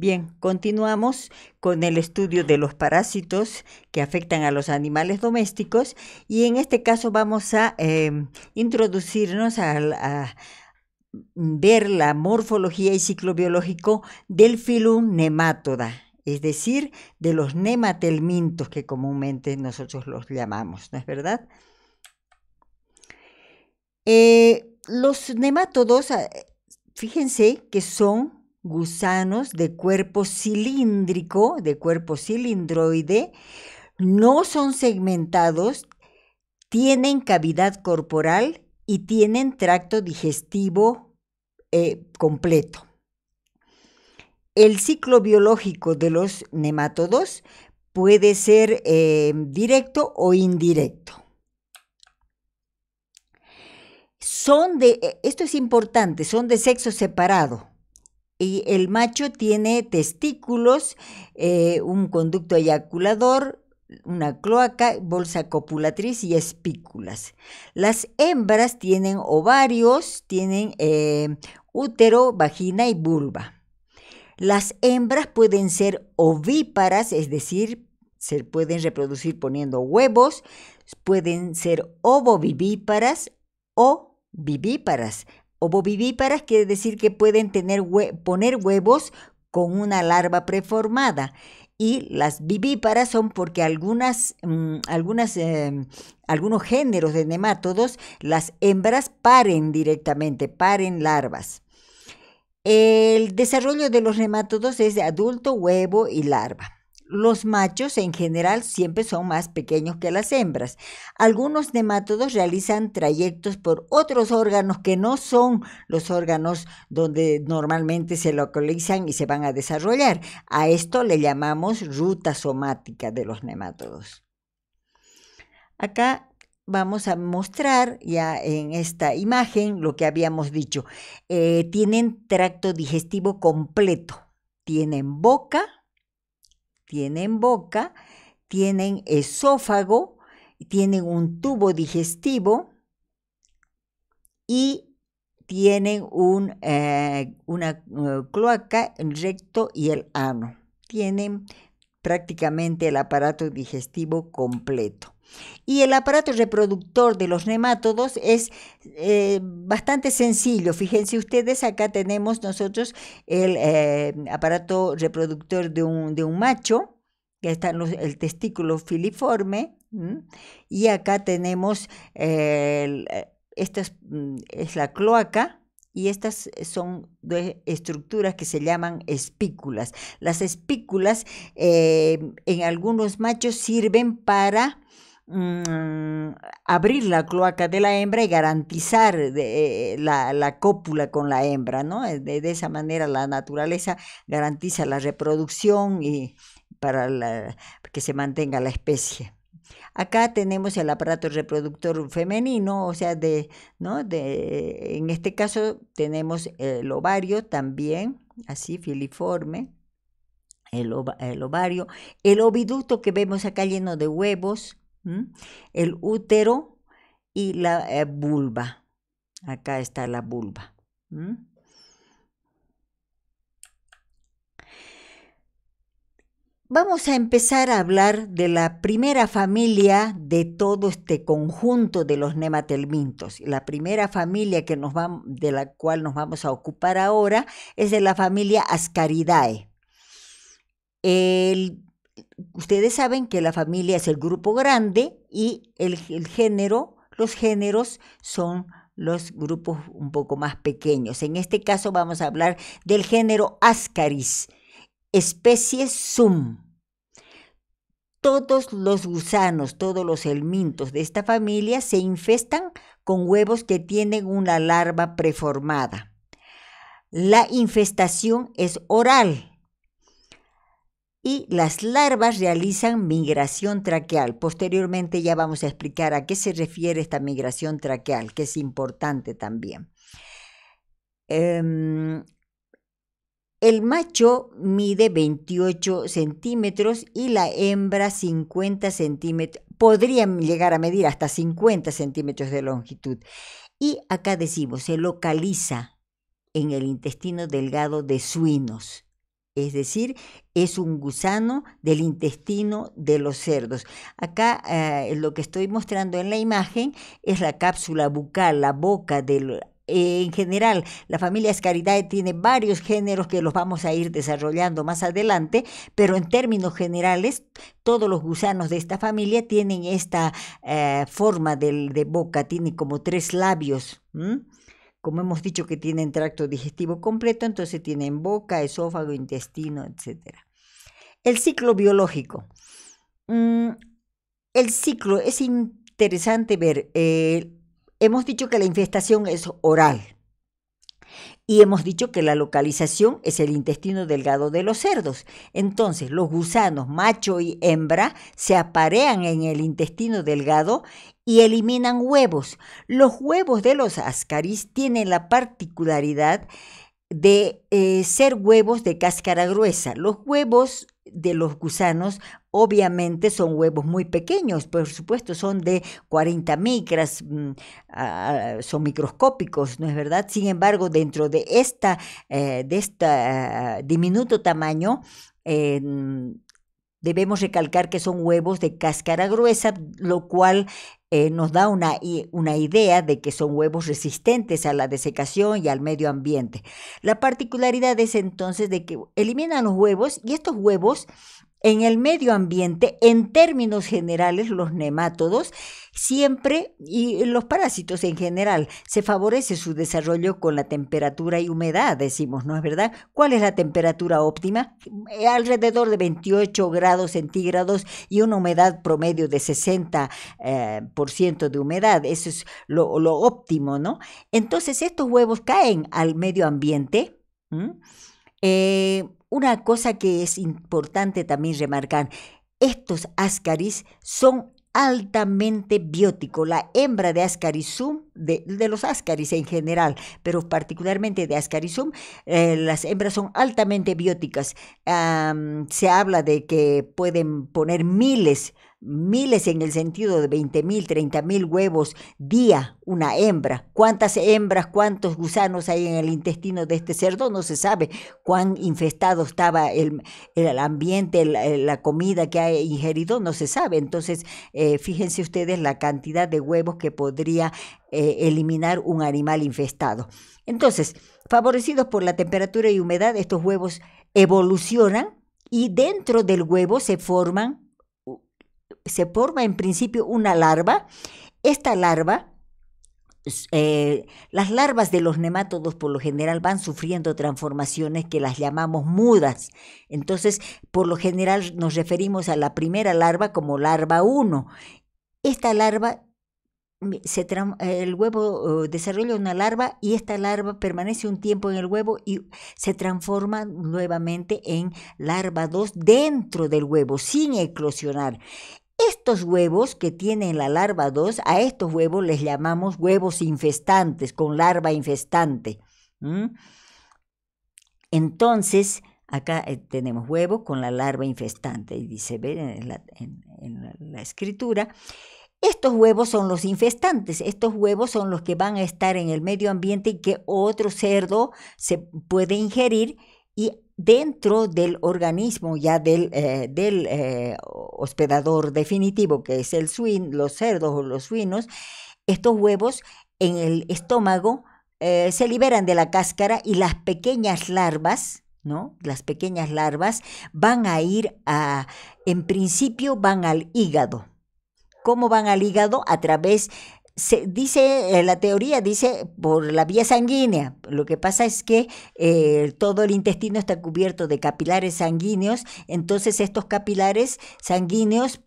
Bien, continuamos con el estudio de los parásitos que afectan a los animales domésticos y en este caso vamos a em, introducirnos a, ver la morfología y ciclo biológico del filum nematoda, es decir, de los nematelmintos que comúnmente nosotros los llamamos, ¿no es verdad? Eh, los nematodos, eh, fíjense que son gusanos de cuerpo cilíndrico, de cuerpo cilindroide, no son segmentados, tienen cavidad corporal y tienen tracto digestivo eh, completo. El ciclo biológico de los nemátodos puede ser eh, directo o indirecto. Son de, eh, esto es importante, son de sexo separado y el macho tiene testículos, eh, un conducto eyaculador, una cloaca, bolsa copulatriz y espículas. Las hembras tienen ovarios, tienen eh, útero, vagina y vulva. Las hembras pueden ser ovíparas, es decir, se pueden reproducir poniendo huevos, pueden ser ovovivíparas o vivíparas, Ovovivíparas quiere decir que pueden tener poner huevos con una larva preformada y las vivíparas son porque algunas, mm, eh, algunos géneros de nemátodos, las hembras paren directamente, paren larvas. El desarrollo de los nemátodos es de adulto, huevo y larva. Los machos en general siempre son más pequeños que las hembras. Algunos nematodos realizan trayectos por otros órganos que no son los órganos donde normalmente se localizan y se van a desarrollar. A esto le llamamos ruta somática de los nematodos. Acá vamos a mostrar ya en esta imagen lo que habíamos dicho. Eh, tienen tracto digestivo completo, tienen boca, tienen boca, tienen esófago, tienen un tubo digestivo y tienen eh, una eh, cloaca, el recto y el ano. Tienen prácticamente el aparato digestivo completo. Y el aparato reproductor de los nematodos es eh, bastante sencillo. Fíjense ustedes, acá tenemos nosotros el eh, aparato reproductor de un, macho, que está el testículo filiforme, y acá tenemos, eh, esta mm, es, la cloaca, y estas son dos estructuras que se llaman espículas. Las espículas en algunos machos sirven para Mm, abrir la cloaca de la hembra y garantizar eh, la, cópula con la hembra, ¿no? Eh, de, esa manera la naturaleza garantiza la reproducción y para que se mantenga la especie. Acá tenemos el aparato reproductor femenino, o sea, de, ¿no? de, en este caso tenemos el ovario también, así filiforme, el, el ovario, el oviducto que vemos acá lleno de huevos, el útero y la eh, vulva. Acá está la vulva. Vamos a empezar a hablar de la primera familia de todo este conjunto de los nematelmintos. La primera familia que nos va, de la cual nos vamos a ocupar ahora es de la familia Ascaridae. El ustedes saben que la familia es el grupo grande y el, género, los géneros son los grupos un poco más pequeños. En este caso vamos a hablar del género Ascaris, especie Sum. Todos los gusanos, todos los elmintos de esta familia se infestan con huevos que tienen una larva preformada. La infestación es oral y las larvas realizan migración traqueal. Posteriormente ya vamos a explicar a qué se refiere esta migración traqueal, que es importante también. Em, el macho mide 28 centímetros y la hembra 50 centímetros. Podrían llegar a medir hasta 50 centímetros de longitud. Y acá decimos, se localiza en el intestino delgado de suinos es decir, es un gusano del intestino de los cerdos. Acá eh, lo que estoy mostrando en la imagen es la cápsula bucal, la boca del... Eh, en general, la familia Ascaridae tiene varios géneros que los vamos a ir desarrollando más adelante, pero en términos generales, todos los gusanos de esta familia tienen esta eh, forma de, boca, tiene como tres labios como hemos dicho que tienen tracto digestivo completo, entonces tienen boca, esófago, intestino, etc. El ciclo biológico. Mm, el ciclo es interesante ver. Eh, hemos dicho que la infestación es oral. Y hemos dicho que la localización es el intestino delgado de los cerdos. Entonces, los gusanos macho y hembra se aparean en el intestino delgado y eliminan huevos. Los huevos de los ascaris tienen la particularidad de eh, ser huevos de cáscara gruesa. Los huevos de los gusanos obviamente son huevos muy pequeños, por supuesto son de 40 micras, mm, son microscópicos, ¿no es verdad? Sin embargo, dentro de esta, eh, de este diminuto tamaño, eh, mm, debemos recalcar que son huevos de cáscara gruesa, lo cual eh, nos da una, una idea de que son huevos resistentes a la desecación y al medio ambiente. La particularidad es entonces de que eliminan los huevos y estos huevos en el medio ambiente, en términos generales, los nemátodos siempre y los parásitos en general, se favorece su desarrollo con la temperatura y humedad, decimos, ¿no es verdad? ¿Cuál es la temperatura óptima? Eh, alrededor de 28 grados centígrados y una humedad promedio de 60% eh, de humedad. Eso es lo, óptimo, ¿no? Entonces estos huevos caen al medio ambiente. ¿eh? una cosa que es importante también remarcar, estos ascaris son altamente bióticos. La hembra de ascarisum, de, los ascaris en general, pero particularmente de ascarisum, eh, las hembras son altamente bióticas. se habla de que pueden poner miles miles en el sentido de 20 mil, 30 mil huevos día una hembra. ¿Cuántas hembras, cuántos gusanos hay en el intestino de este cerdo? No se sabe cuán infestado estaba el, ambiente, la comida que ha ingerido, no se sabe. Entonces, eh, fíjense ustedes la cantidad de huevos que podría eh, eliminar un animal infestado. Entonces, favorecidos por la temperatura y humedad, estos huevos evolucionan y dentro del huevo se forman se forma en principio una larva. Esta larva eh, las larvas de los nemátodos por lo general van sufriendo transformaciones que las llamamos mudas. Entonces, por lo general nos referimos a la primera larva como larva 1. Esta larva, se el huevo desarrolla una larva y esta larva permanece un tiempo en el huevo y se transforma nuevamente en larva 2 dentro del huevo, sin eclosionar. Estos huevos que tienen la larva 2, a estos huevos les llamamos huevos infestantes, con larva infestante. Entonces, acá eh, tenemos huevos con la larva infestante, y dice, ven en la, la escritura. Estos huevos son los infestantes, estos huevos son los que van a estar en el medio ambiente y que otro cerdo se puede ingerir y dentro del organismo ya del, eh, del eh, hospedador definitivo, que es el suín, los cerdos o los suinos, estos huevos en el estómago eh, se liberan de la cáscara y las pequeñas larvas, ¿no? Las pequeñas larvas van a ir a, en principio van al hígado. ¿Cómo van al hígado? A través dice, eh, la teoría dice por la vía sanguínea. Lo que pasa es que eh, todo el intestino está cubierto de capilares sanguíneos, entonces estos capilares sanguíneos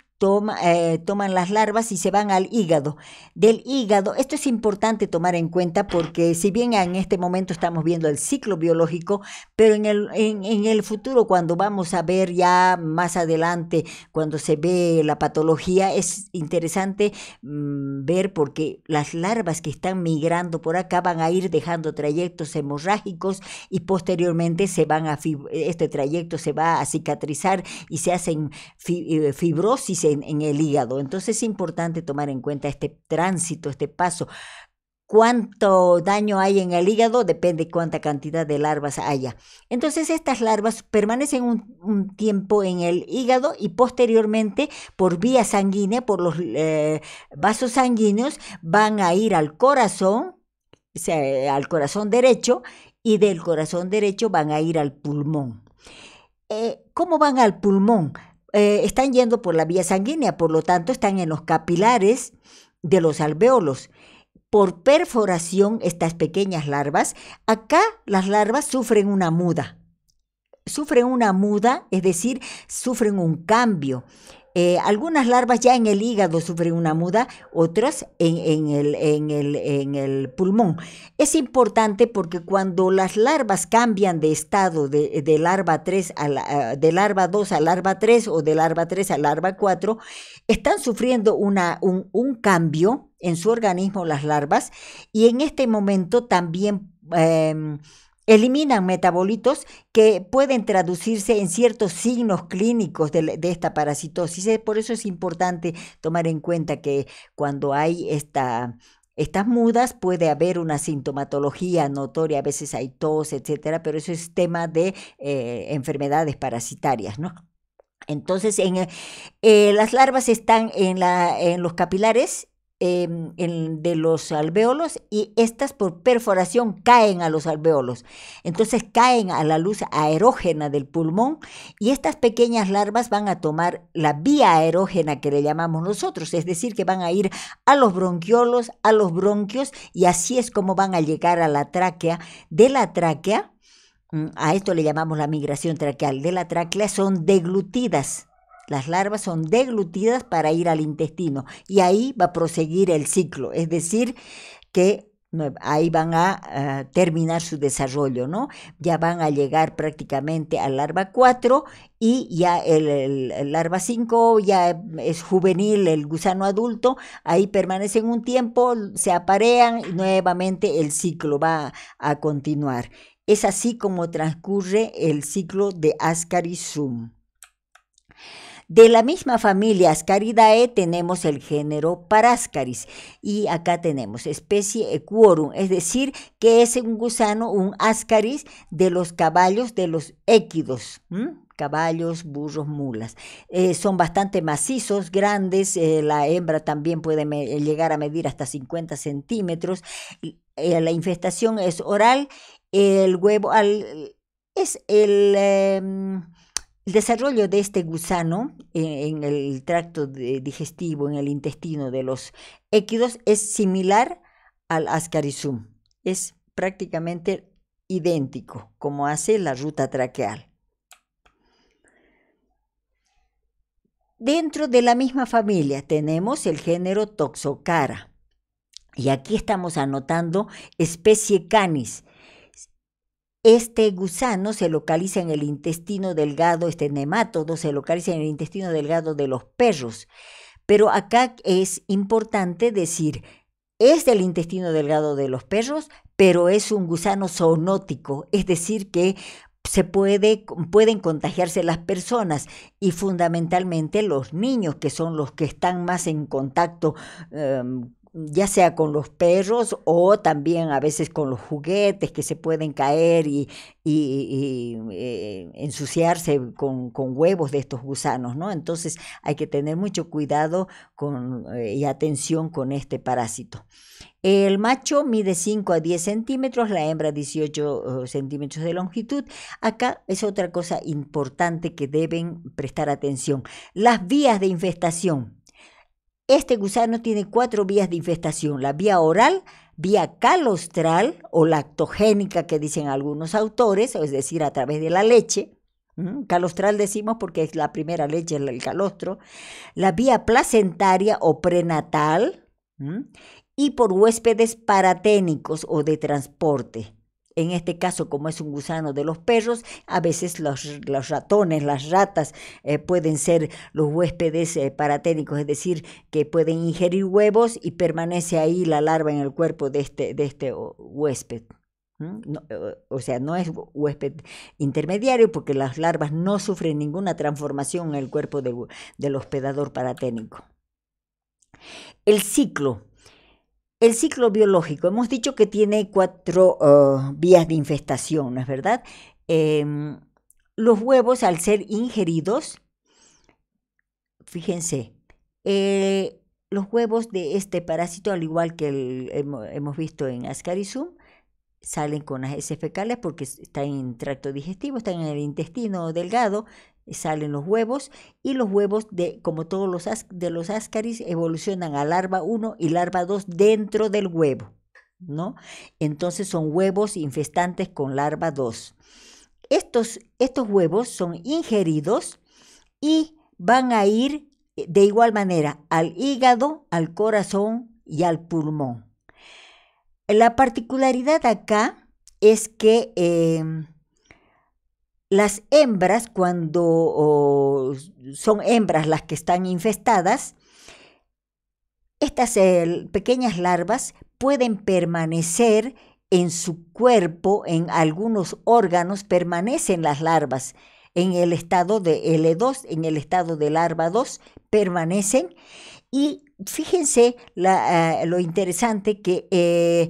eh, toman las larvas y se van al hígado. Del hígado, esto es importante tomar en cuenta porque si bien en este momento estamos viendo el ciclo biológico, pero en el, en, el futuro, cuando vamos a ver ya más adelante, cuando se ve la patología, es interesante mm, ver porque las larvas que están migrando por acá van a ir dejando trayectos hemorrágicos y posteriormente se van a, este trayecto se va a cicatrizar y se hacen eh, fibrosis en, el hígado. Entonces es importante tomar en cuenta este tránsito, este paso. Cuánto daño hay en el hígado depende cuánta cantidad de larvas haya. Entonces estas larvas permanecen un, tiempo en el hígado y posteriormente por vía sanguínea, por los eh, vasos sanguíneos, van a ir al corazón, o sea, al corazón derecho y del corazón derecho van a ir al pulmón. Eh, ¿Cómo van al pulmón? Eh, están yendo por la vía sanguínea, por lo tanto están en los capilares de los alvéolos. Por perforación, estas pequeñas larvas, acá las larvas sufren una muda. Sufren una muda, es decir, sufren un cambio. Eh, algunas larvas ya en el hígado sufren una muda, otras en, el, el, en el pulmón. Es importante porque cuando las larvas cambian de estado de, larva 3 eh, larva 2 a larva 3 o de larva 3 a larva 4, están sufriendo una, un, cambio en su organismo las larvas y en este momento también em, eliminan metabolitos que pueden traducirse en ciertos signos clínicos de, esta parasitosis. Por eso es importante tomar en cuenta que cuando hay estas mudas puede haber una sintomatología notoria, a veces hay tos, etcétera, pero eso es tema de eh, enfermedades parasitarias, ¿no? Entonces, en, eh, las larvas están en los capilares Em, de los alvéolos y estas por perforación caen a los alvéolos. Entonces caen a la luz aerógena del pulmón y estas pequeñas larvas van a tomar la vía aerógena que le llamamos nosotros, es decir, que van a ir a los bronquiolos, a los bronquios y así es como van a llegar a la tráquea. De la tráquea, mm, a esto le llamamos la migración tráqueal, de la tráquea son deglutidas las larvas son deglutidas para ir al intestino y ahí va a proseguir el ciclo, es decir, que ahí van a terminar su desarrollo, ¿no? Ya van a llegar prácticamente al larva 4 y ya el, larva 5 ya es juvenil, el gusano adulto, ahí permanecen un tiempo, se aparean y nuevamente el ciclo va a, continuar. Es así como transcurre el ciclo de Ascaris de la misma familia Ascaridae tenemos el género Paráscaris y acá tenemos especie Equorum, es decir, que es un gusano, un Ascaris de los caballos de los équidos. caballos, burros, mulas. Eh, son bastante macizos, grandes, eh, la hembra también puede eh, llegar a medir hasta 50 centímetros. la infestación es oral, el huevo al, es el em, el desarrollo de este gusano eh, en, el tracto digestivo, en el intestino de los équidos, es similar al ascarizum. Es prácticamente idéntico, como hace la ruta traqueal. Dentro de la misma familia tenemos el género Toxocara. Y aquí estamos anotando especie canis, este gusano se localiza en el intestino delgado, este nematodo se localiza en el intestino delgado de los perros. Pero acá es importante decir, es del intestino delgado de los perros, pero es un gusano zoonótico, es decir, que se pueden contagiarse las personas y fundamentalmente los niños, que son los que están más en contacto em, ya sea con los perros o también a veces con los juguetes que se pueden caer y, eh, ensuciarse con, huevos de estos gusanos, ¿no? Entonces hay que tener mucho cuidado con, eh, y atención con este parásito. El macho mide 5 a 10 centímetros, la hembra 18 eh, centímetros de longitud. Acá es otra cosa importante que deben prestar atención. Las vías de infestación. Este gusano tiene cuatro vías de infestación, la vía oral, vía calostral o lactogénica que dicen algunos autores, es decir, a través de la leche. Mm, calostral decimos porque es la primera leche, el calostro. La vía placentaria o prenatal mm, y por huéspedes paraténicos o de transporte en este caso como es un gusano de los perros, a veces los, ratones, las ratas eh, pueden ser los huéspedes eh, paraténicos, es decir, que pueden ingerir huevos y permanece ahí la larva en el cuerpo de este, de este huésped. Eh, o sea, no es huésped intermediario porque las larvas no sufren ninguna transformación en el cuerpo del hospedador paraténico. El ciclo el ciclo biológico, hemos dicho que tiene cuatro uh, vías de infestación, ¿no es verdad? Em, los huevos, al ser ingeridos, fíjense, eh, los huevos de este parásito, al igual que hemos visto en Ascarizum, salen con las heces fecales porque están en tracto digestivo, están en el intestino delgado, salen los huevos y los huevos de como todos los de los ascaris evolucionan a larva 1 y larva 2 dentro del huevo, ¿no? Entonces son huevos infestantes con larva 2. Estos estos huevos son ingeridos y van a ir eh, de igual manera al hígado, al corazón y al pulmón. La particularidad acá es que em, las hembras, cuando son hembras las que están infestadas, estas eh, pequeñas larvas pueden permanecer en su cuerpo, en algunos órganos permanecen las larvas. En el estado de L2, en el estado de larva 2, permanecen. Y fíjense eh, lo interesante que eh,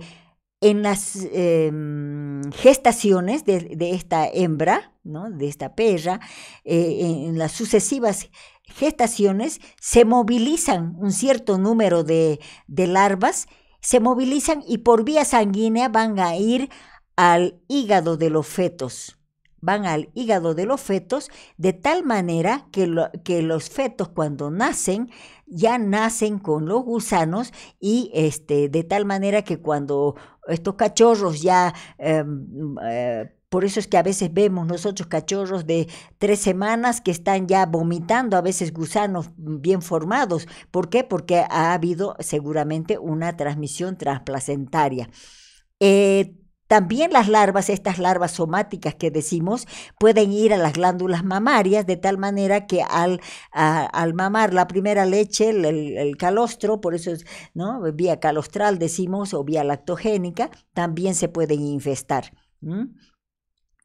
en las em, gestaciones de, esta hembra, de esta perra, eh, en las sucesivas gestaciones se movilizan un cierto número de larvas, se movilizan y por vía sanguínea van a ir al hígado de los fetos van al hígado de los fetos de tal manera que, que los fetos cuando nacen ya nacen con los gusanos y este, de tal manera que cuando estos cachorros ya... Em, eh, por eso es que a veces vemos nosotros cachorros de tres semanas que están ya vomitando a veces gusanos bien formados. ¿Por qué? Porque ha habido seguramente una transmisión transplacentaria. Eh, también las larvas, estas larvas somáticas que decimos, pueden ir a las glándulas mamarias de tal manera que al, al mamar la primera leche, el, calostro, por eso es ¿no? vía calostral decimos o vía lactogénica, también se pueden infestar.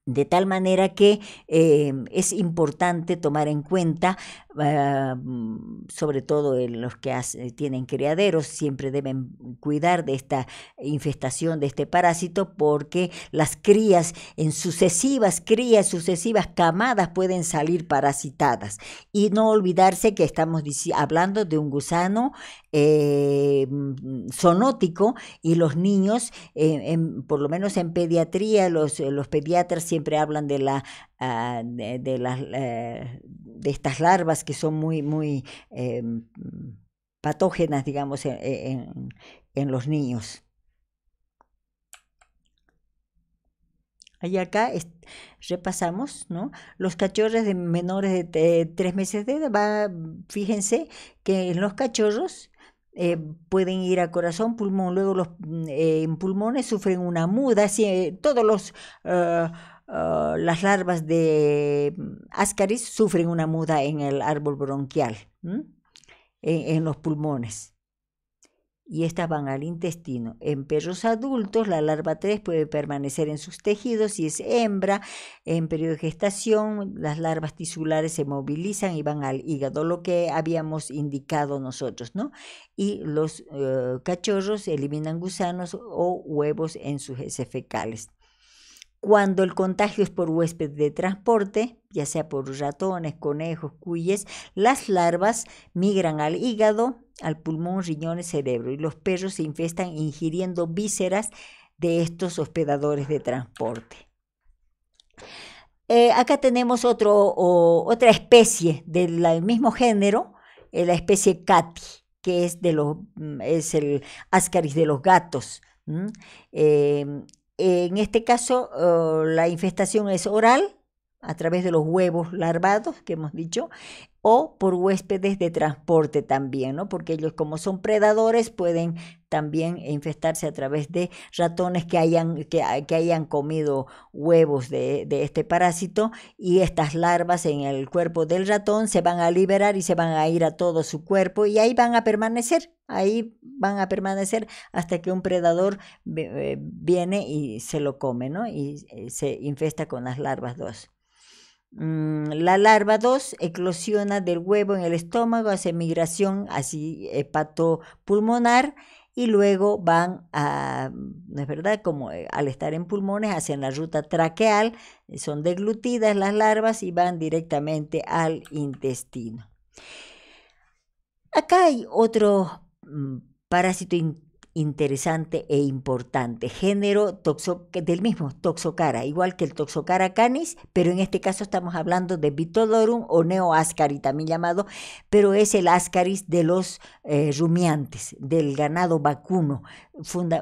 De tal manera que eh, es importante tomar en cuenta Mm, sobre todo en los que eh, tienen criaderos, siempre deben cuidar de esta infestación de este parásito porque las crías, en sucesivas crías, sucesivas camadas pueden salir parasitadas. Y no olvidarse que estamos hablando de un gusano sonótico eh, mm, y los niños, eh, por lo menos en pediatría, los, los pediatras siempre hablan de la Ah, de, las, eh, de estas larvas que son muy, muy eh, mm, patógenas, digamos, e, e, en, los niños. Y acá repasamos, ¿no? Los cachorros de menores de eh, tres meses de edad, mm, fíjense que en los cachorros pueden ir a corazón, pulmón, luego los mm, en pulmones sufren una muda, así, todos los... Ah, Ah, las larvas de mm, ascaris sufren una muda en el árbol bronquial, en, los pulmones y estas van al intestino. En perros adultos, la larva 3 puede permanecer en sus tejidos si es hembra. En periodo de gestación, las larvas tisulares se movilizan y van al hígado, lo que habíamos indicado nosotros, ¿no? Y los eh, cachorros eliminan gusanos o huevos en sus heces fecales. Cuando el contagio es por huésped de transporte, ya sea por ratones, conejos, cuyes, las larvas migran al hígado, al pulmón, riñones, cerebro y los perros se infestan ingiriendo vísceras de estos hospedadores de transporte. Eh, acá tenemos otra especie del mismo género, eh, la especie Cati, que es, de mm, es el ascaris de los gatos. En este caso, oh, la infestación es oral, a través de los huevos larvados que hemos dicho, o por huéspedes de transporte también, ¿no? Porque ellos como son predadores pueden también infestarse a través de ratones que hayan, ah, comido huevos de, este parásito y estas larvas en el cuerpo del ratón se van a liberar y se van a ir a todo su cuerpo y ahí van a permanecer, ahí van a permanecer hasta que un predador eh, viene y se lo come, ¿no? Y eh, se infesta con las larvas 2. Mm, la larva 2 eclosiona del huevo en el estómago, hace migración así hepato pulmonar y luego van a, ¿no es verdad? Como eh, al estar en pulmones, hacen la ruta traqueal, son deglutidas las larvas y van directamente al intestino. Acá hay otro mm, parásito interesante e importante. Género toxo, del mismo, Toxocara, igual que el Toxocara canis, pero en este caso estamos hablando de vitodorum o Neoascari, también llamado, pero es el Ascaris de los eh, rumiantes, del ganado vacuno.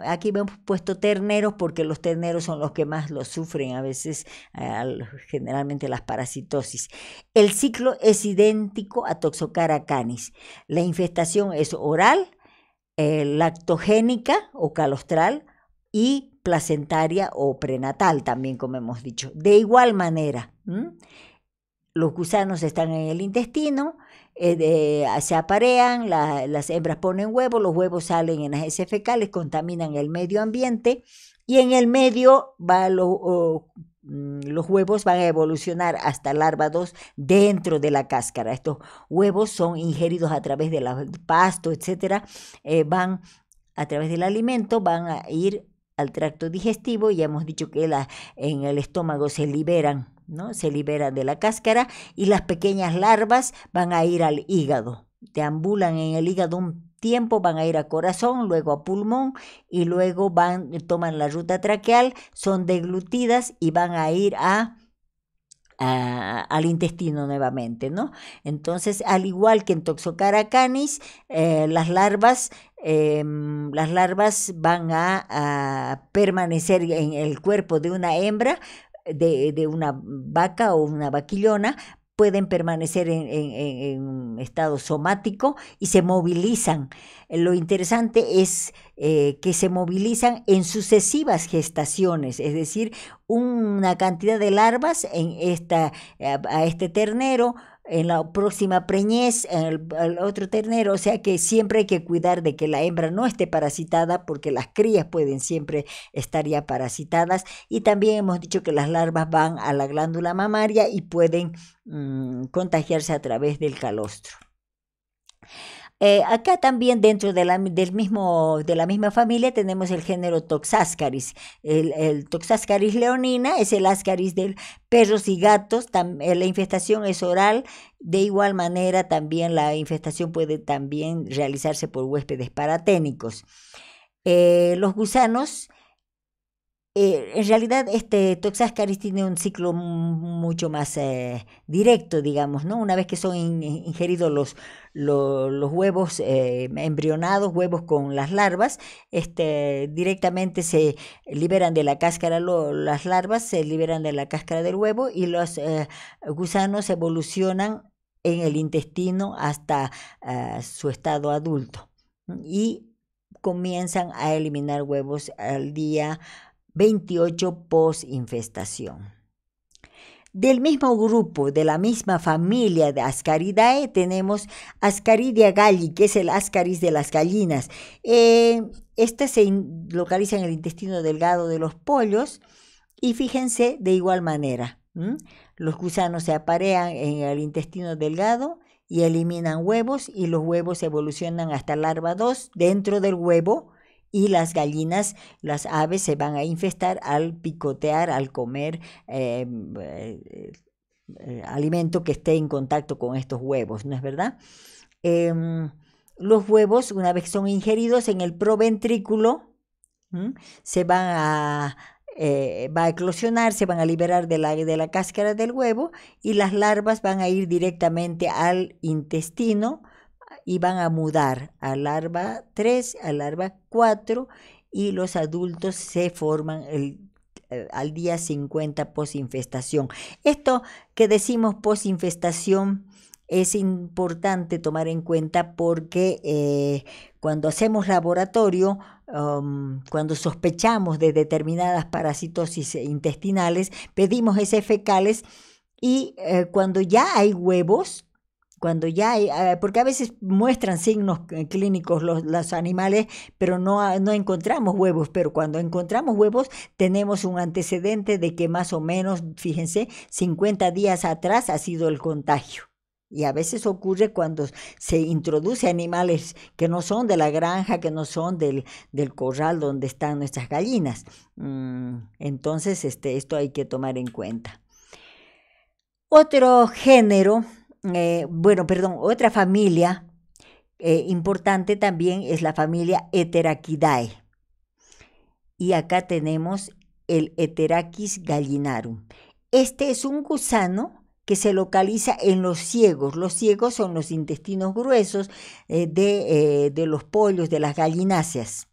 aquí hemos puesto terneros porque los terneros son los que más lo sufren a veces, eh, generalmente las parasitosis. El ciclo es idéntico a Toxocara canis. La infestación es oral, eh, lactogénica o calostral y placentaria o prenatal también, como hemos dicho. De igual manera, los gusanos están en el intestino, eh, se aparean, las hembras ponen huevos, los huevos salen en las heces fecales, contaminan el medio ambiente y en el medio va lo, los huevos van a evolucionar hasta larva 2 dentro de la cáscara. Estos huevos son ingeridos a través del pasto, etcétera, eh, van a través del alimento, van a ir al tracto digestivo, ya hemos dicho que en el estómago se liberan, ¿no? Se liberan de la cáscara y las pequeñas larvas van a ir al hígado. Deambulan en el hígado un tiempo van a ir a corazón, luego a pulmón y luego van, toman la ruta traqueal, son deglutidas y van a ir a al intestino nuevamente, ¿no? Entonces, al igual que en Toxocara canis, eh, las larvas em, las larvas van a, permanecer en el cuerpo de una hembra, de, de una vaca o una vaquillona, pueden permanecer en, en, estado somático y se movilizan. Lo interesante es eh, que se movilizan en sucesivas gestaciones, es decir, una cantidad de larvas en esta, eh, a este ternero en la próxima preñez el, el, otro ternero, o sea que siempre hay que cuidar de que la hembra no esté parasitada porque las crías pueden siempre estar ya parasitadas y también hemos dicho que las larvas van a la glándula mamaria y pueden mm, contagiarse a través del calostro. Eh, acá también dentro de la, del mismo, de la misma familia tenemos el género Toxascaris. El, Toxascaris leonina es el ascaris de perros y gatos. Eh, la infestación es oral. De igual manera, también la infestación puede también realizarse por huéspedes paraténicos. Eh, los gusanos eh, en realidad, este Toxascaris tiene un ciclo mucho más eh, directo, digamos, ¿no? Una vez que son ingeridos los, los, huevos eh, embrionados, huevos con las larvas, este, directamente se liberan de la cáscara, las larvas se liberan de la cáscara del huevo y los gusanos evolucionan en el intestino hasta su estado adulto y comienzan a eliminar huevos al día 28 post-infestación. Del mismo grupo, de la misma familia de Ascaridae, tenemos Ascaridia galli, que es el ascaris de las gallinas. Eh, este se localiza en el intestino delgado de los pollos y fíjense de igual manera. Los gusanos se aparean en el intestino delgado y eliminan huevos y los huevos evolucionan hasta larva 2 dentro del huevo y las gallinas, las aves se van a infestar al picotear, al comer eh, eh, eh, alimento que esté en contacto con estos huevos, ¿no es verdad? Em, los huevos, una vez son ingeridos en el proventrículo, se van a, va eclosionar, se van a liberar de la cáscara del huevo y las larvas van a ir directamente al intestino iban a mudar a larva 3, a larva 4 y los adultos se forman eh, al día 50 pos-infestación. Esto que decimos post pos-infestación es importante tomar en cuenta porque eh, cuando hacemos laboratorio, um, cuando sospechamos de determinadas parasitosis intestinales, pedimos ese fecales y eh, cuando ya hay huevos, cuando ya hay, ah, porque a veces muestran signos eh, clínicos los, animales, pero no, ah, no encontramos huevos, pero cuando encontramos huevos tenemos un antecedente de que más o menos, fíjense, 50 días atrás ha sido el contagio. Y a veces ocurre cuando se introduce animales que no son de la granja, que no son del, corral donde están nuestras gallinas. Mm, entonces, este, esto hay que tomar en cuenta. Otro género eh, bueno, perdón, otra familia eh, importante también es la familia Heterachidae. Y acá tenemos el Heterachis gallinarum. Este es un gusano que se localiza en los ciegos. Los ciegos son los intestinos gruesos eh, de, los pollos, de las gallináceas.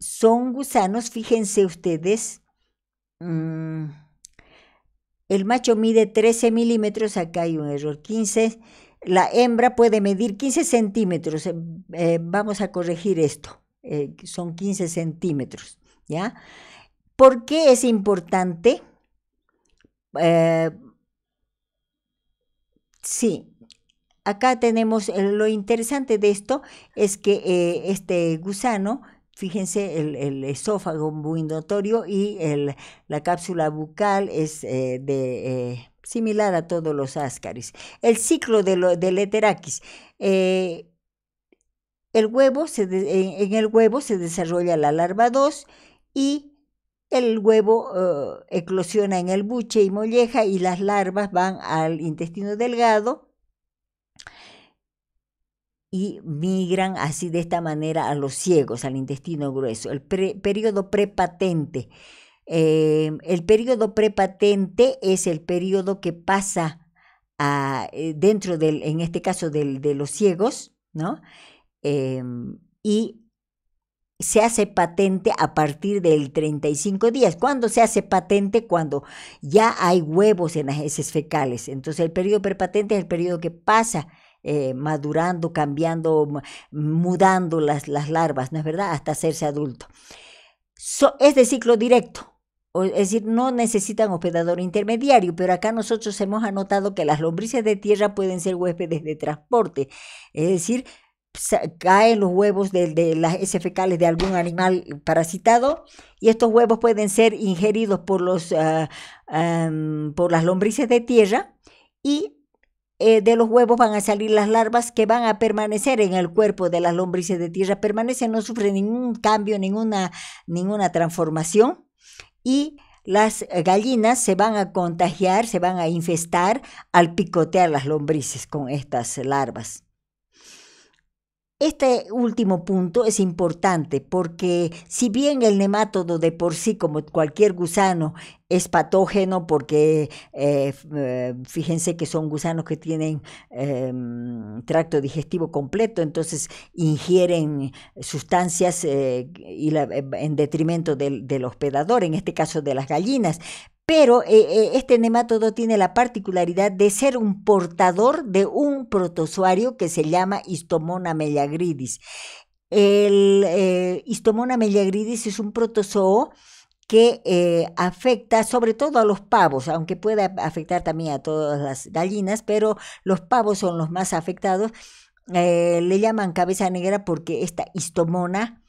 Son gusanos, fíjense ustedes, mm, el macho mide 13 milímetros, acá hay un error, 15. La hembra puede medir 15 centímetros. Eh, eh, vamos a corregir esto. Eh, son 15 centímetros, ¿ya? ¿Por qué es importante? sí, acá tenemos, lo interesante de esto es que este gusano fíjense, el, esófago muy y el, la cápsula bucal es eh, de, eh, similar a todos los áscaris. El ciclo de lo, del eh, el huevo en el huevo se desarrolla la larva 2 y el huevo eclosiona en el buche y molleja y las larvas van al intestino delgado y migran así de esta manera a los ciegos, al intestino grueso. El periodo prepatente. Eh, el periodo prepatente es el periodo que pasa eh, dentro del, en este caso, del, de los ciegos, ¿no? Em, y se hace patente a partir del 35 días. ¿Cuándo se hace patente? Cuando ya hay huevos en las heces fecales. Entonces el periodo prepatente es el periodo que pasa eh, madurando, cambiando, mudando las, las, larvas, ¿no es verdad? Hasta hacerse adulto. es de ciclo directo, es decir, no necesitan hospedador intermediario, pero acá nosotros hemos anotado que las lombrices de tierra pueden ser huéspedes de transporte, es decir, caen los huevos de, las heces fecales de algún animal parasitado y estos huevos pueden ser ingeridos por, los, ah, por las lombrices de tierra y eh, de los huevos van a salir las larvas que van a permanecer en el cuerpo de las lombrices de tierra, permanecen, no sufren ningún cambio, ninguna, ninguna transformación. Y las gallinas se van a contagiar, se van a infestar al picotear las lombrices con estas larvas. Este último punto es importante porque si bien el nematodo de por sí, como cualquier gusano, es patógeno porque eh, eh, fíjense que son gusanos que tienen em, tracto digestivo completo, entonces ingieren sustancias eh, en detrimento del hospedador, en este caso de las gallinas, pero eh, eh, este nematodo tiene la particularidad de ser un portador de un protozoario que se llama Histomona mellagridis. El eh, Histomona mellagridis es un protozoo que afecta sobre todo a los pavos, aunque puede afectar también a todas las gallinas, pero los pavos son los más afectados. le llaman cabeza negra porque esta histomona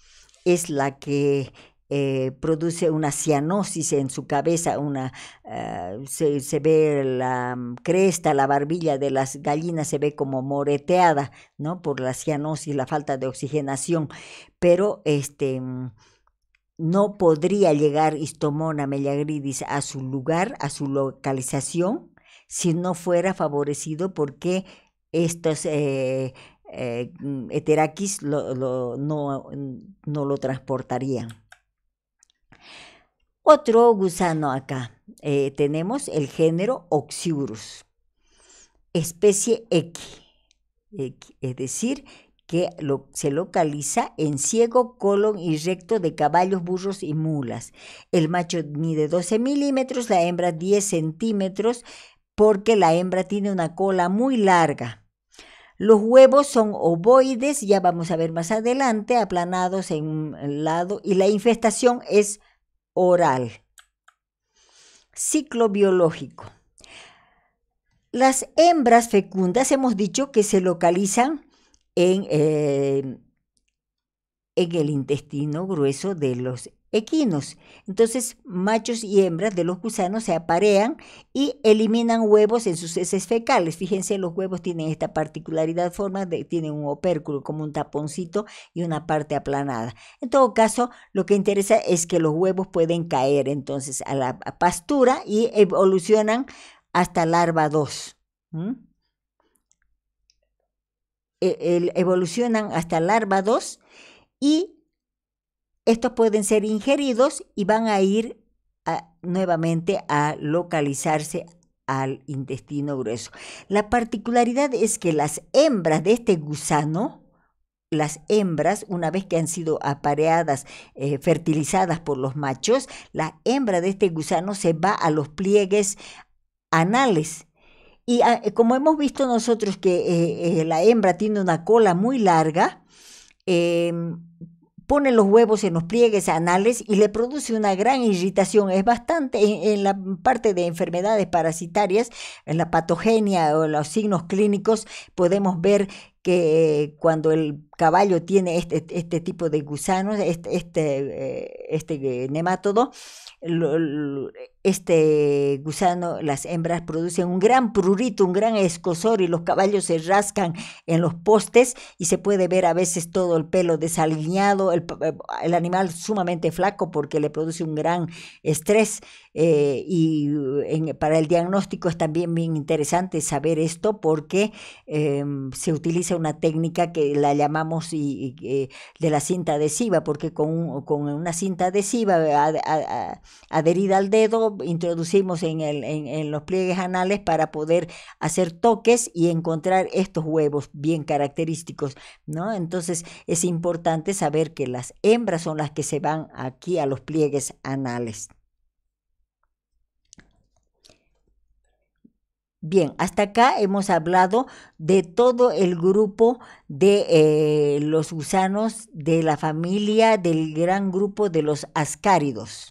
es la que eh, produce una cianosis en su cabeza, una, ah, se, ve la mm, cresta, la barbilla de las gallinas se ve como moreteada, ¿no? Por la cianosis, la falta de oxigenación, pero este mm, no podría llegar Histomona mellagridis a su lugar, a su localización, si no fuera favorecido porque estos eh, eh mm, no lo transportarían. Otro gusano acá. Eh, tenemos el género Oxyurus, especie X, es decir, que se localiza en ciego, colon y recto de caballos, burros y mulas. El macho mide 12 milímetros, la hembra 10 centímetros, porque la hembra tiene una cola muy larga. Los huevos son ovoides, ya vamos a ver más adelante, aplanados en un lado, y la infestación es oral. Ciclo biológico. Las hembras fecundas hemos dicho que se localizan en, eh, en el intestino grueso de los equinos. Entonces, machos y hembras de los gusanos se aparean y eliminan huevos en sus heces fecales. Fíjense, los huevos tienen esta particularidad, forma de, tienen un opérculo como un taponcito y una parte aplanada. En todo caso, lo que interesa es que los huevos pueden caer entonces a la pastura y evolucionan hasta larva 2. E, evolucionan hasta larva 2 y estos pueden ser ingeridos y van a ir nuevamente a localizarse al intestino grueso. La particularidad es que las hembras de este gusano, las hembras, una vez que han sido apareadas, eh, fertilizadas por los machos, la hembra de este gusano se va a los pliegues anales. Y ah, eh, como hemos visto nosotros que eh, la hembra tiene una cola muy larga, em, pone los huevos en los pliegues anales y le produce una gran irritación. Es bastante en la parte de enfermedades parasitarias, en la patogenia o los signos clínicos, podemos ver que eh, cuando el caballo tiene este, este, tipo de gusanos, este, este, eh, este nemátodo, este gusano, las hembras producen un gran prurito, un gran escosor y los caballos se rascan en los postes y se puede ver a veces todo el pelo desaliñado, el, eh, animal sumamente flaco porque le produce un gran estrés eh, y para el diagnóstico es también bien interesante saber esto porque se utiliza una técnica que la llamamos y, eh, de la cinta adhesiva, porque con, una cinta adhesiva eh, adherida al dedo introducimos en, en los pliegues anales para poder hacer toques y encontrar estos huevos bien característicos, ¿no? Entonces es importante saber que las hembras son las que se van aquí a los pliegues anales. Bien, hasta acá hemos hablado de todo el grupo de eh, los gusanos de la familia del gran grupo de los ascáridos.